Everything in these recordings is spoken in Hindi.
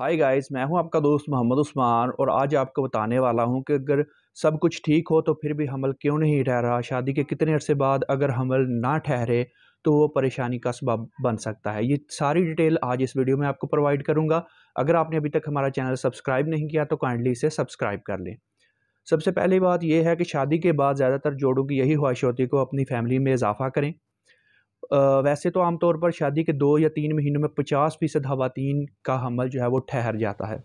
हाय गाइस मैं हूं आपका दोस्त मोहम्मद उस्मान और आज आपको बताने वाला हूं कि अगर सब कुछ ठीक हो तो फिर भी हमल क्यों नहीं ठहरा शादी के कितने अरसे बाद अगर हमल ना ठहरे तो वो परेशानी का सबब बन सकता है ये सारी डिटेल आज इस वीडियो में आपको प्रोवाइड करूँगा अगर आपने अभी तक हमारा चैनल सब्सक्राइब नहीं किया तो काइंडली इसे सब्सक्राइब कर लें सबसे पहली बात यह है कि शादी के बाद ज़्यादातर जोड़ों की यही ख्वाहिश होती है कि वो अपनी फैमिली में इजाफ़ा करें वैसे तो आमतौर पर शादी के दो या तीन महीनों में पचास फ़ीसद खातन का हमल जो है वो ठहर जाता है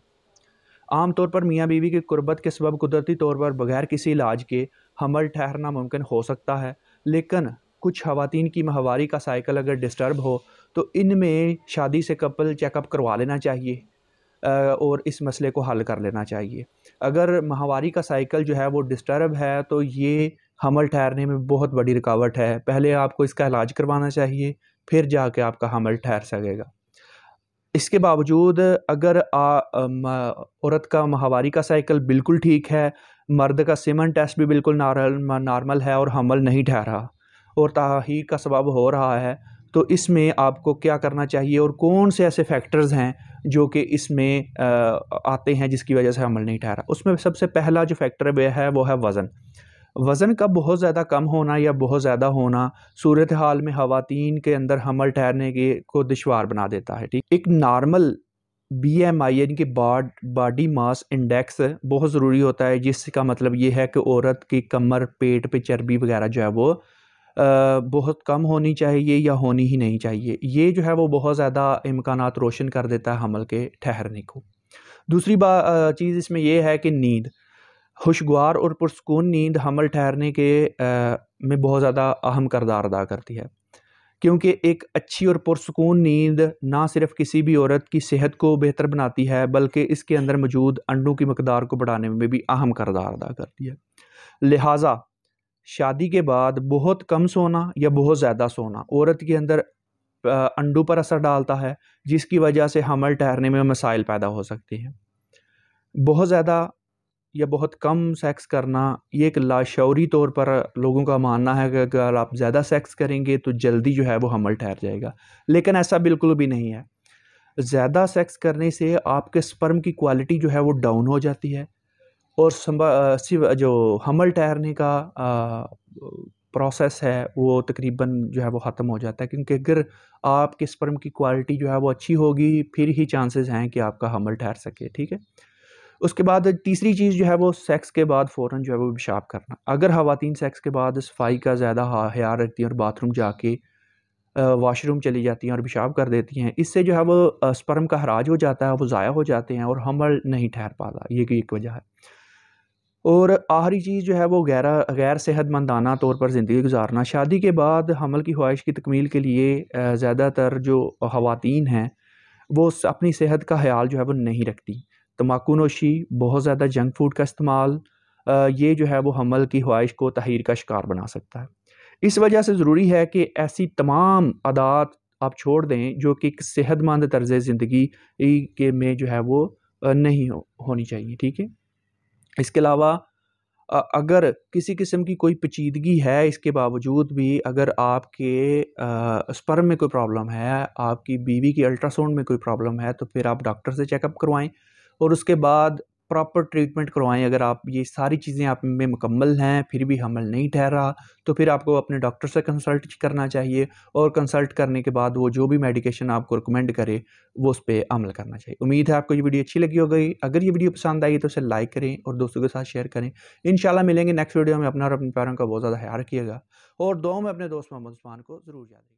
आम तौर पर मियाँ बीवी की कुर्बत के सबब कुदरती तौर पर बग़ैर किसी इलाज के हमल ठहरना मुमकिन हो सकता है लेकिन कुछ खातन की माहवारी का साइकिल अगर डिस्टर्ब हो तो इनमें शादी से कपल चेकअप करवा लेना चाहिए और इस मसले को हल कर लेना चाहिए अगर माहवारी का साइकिल जो है वो डिस्टर्ब है तो ये हमल ठहरने में बहुत बड़ी रुकावट है पहले आपको इसका इलाज करवाना चाहिए फिर जाके आपका हमल ठहर सकेगा इसके बावजूद अगर औरत का माहवारी का साइकिल बिल्कुल ठीक है मर्द का सिमन टेस्ट भी बिल्कुल नॉर्मल है और हमल नहीं ठहरा और ताही का सबब हो रहा है तो इसमें आपको क्या करना चाहिए और कौन से ऐसे फैक्टर्स हैं जो कि इसमें आते हैं जिसकी वजह से हमल नहीं ठहरा उसमें सबसे पहला जो फैक्टर है वो है वज़न वज़न का बहुत ज़्यादा कम होना या बहुत ज़्यादा होना सूरत हाल में खातन के अंदर हमल ठहरने के को दुशवार बना देता है ठीक एक नॉर्मल बी एम आई यानी कि बॉडी मास इंडेक्स बहुत ज़रूरी होता है जिसका मतलब ये है कि औरत की कमर पेट पे चर्बी वगैरह जो है वो आ, बहुत कम होनी चाहिए या होनी ही नहीं चाहिए ये जो है वो बहुत ज़्यादा इम्कान रोशन कर देता है हमल के ठहरने को दूसरी बा चीज़ इसमें यह है कि नींद खुशगवार और पुरसकून नींद हमल ठहरने के में बहुत ज़्यादा अहम करदार अदा करती है क्योंकि एक अच्छी और पुरसकून नींद ना सिर्फ किसी भी औरत की सेहत को बेहतर बनाती है बल्कि इसके अंदर मौजूद अंडों की मकदार को बढ़ाने में भी अहम करदार अदा करती है लिहाजा शादी के बाद बहुत कम सोना या बहुत ज़्यादा सोना औरत के अंदर अंडों पर असर डालता है जिसकी वजह से हमल ठहरने में मसाइल पैदा हो सकती हैं बहुत ज़्यादा या बहुत कम सेक्स करना ये एक लाशौरी तौर पर लोगों का मानना है कि अगर आप ज़्यादा सेक्स करेंगे तो जल्दी जो है वो हमल ठहर जाएगा लेकिन ऐसा बिल्कुल भी नहीं है ज़्यादा सेक्स करने से आपके स्पर्म की क्वालिटी जो है वो डाउन हो जाती है और जो हमल ठहरने का प्रोसेस है वो तकरीबन जो है वो ख़त्म हो जाता है क्योंकि अगर आपके स्पर्म की क्वालिटी जो है वो अच्छी होगी फिर ही चांसेस हैं कि आपका हमल ठहर सके ठीक है उसके बाद तीसरी चीज़ जो है वो सेक्स के बाद फ़ौर जो है वो पेशाब करना अगर खातन सेक्स के बाद सफाई का ज़्यादा ख्याल रखती हैं और बाथरूम जाके वाशरूम चली जाती हैं और पेशाब कर देती हैं इससे जो है वो स्पर्म का हराज हो जाता है वो ज़ाया हो जाते हैं और हमल नहीं ठहर पाता ये की एक वजह है और आखिरी चीज़ जो है वो गैर गैर सेहतमंदाना तौर पर ज़िंदगी गुजारना शादी के बाद हमल की ख्वाहिश की तकमील के लिए ज़्यादातर जो खातन हैं वो अपनी सेहत का ख्याल जो है वो नहीं रखती तम्बाकू नोशी बहुत ज़्यादा जंक फूड का इस्तेमाल ये जो है वो हमल की ख्वाहिश को तहरीर का शिकार बना सकता है इस वजह से ज़रूरी है कि ऐसी तमाम आदात आप छोड़ दें जो कि एक सेहतमंद तर्ज ज़िंदगी के में जो है वो नहीं हो, होनी चाहिए ठीक है इसके अलावा अगर किसी किस्म की कोई पेचीदगी है इसके बावजूद भी अगर आपके स्पर्म में कोई प्रॉब्लम है आपकी बीवी की अल्ट्रासाउंड में कोई प्रॉब्लम है तो फिर आप डॉक्टर से चेकअप करवाएं और उसके बाद प्रॉपर ट्रीटमेंट करवाएं अगर आप ये सारी चीज़ें आप में मुकम्मल हैं फिर भी हमल नहीं ठहरा तो फिर आपको अपने डॉक्टर से कंसल्ट करना चाहिए और कंसल्ट करने के बाद वो जो भी मेडिकेशन आपको रिकमेंड करे वो उस पर अमल करना चाहिए उम्मीद है आपको ये वीडियो अच्छी लगी होगी अगर ये वीडियो पसंद आई तो उसे लाइक करें और दोस्तों के साथ शेयर करें इन मिलेंगे नेक्स्ट वीडियो में अपना और अपने प्यारों का बहुत ज़्यादा ख्याल रखिएगा और दो में अपने दोस्त मोहम्मद उस्मान को ज़रूर याद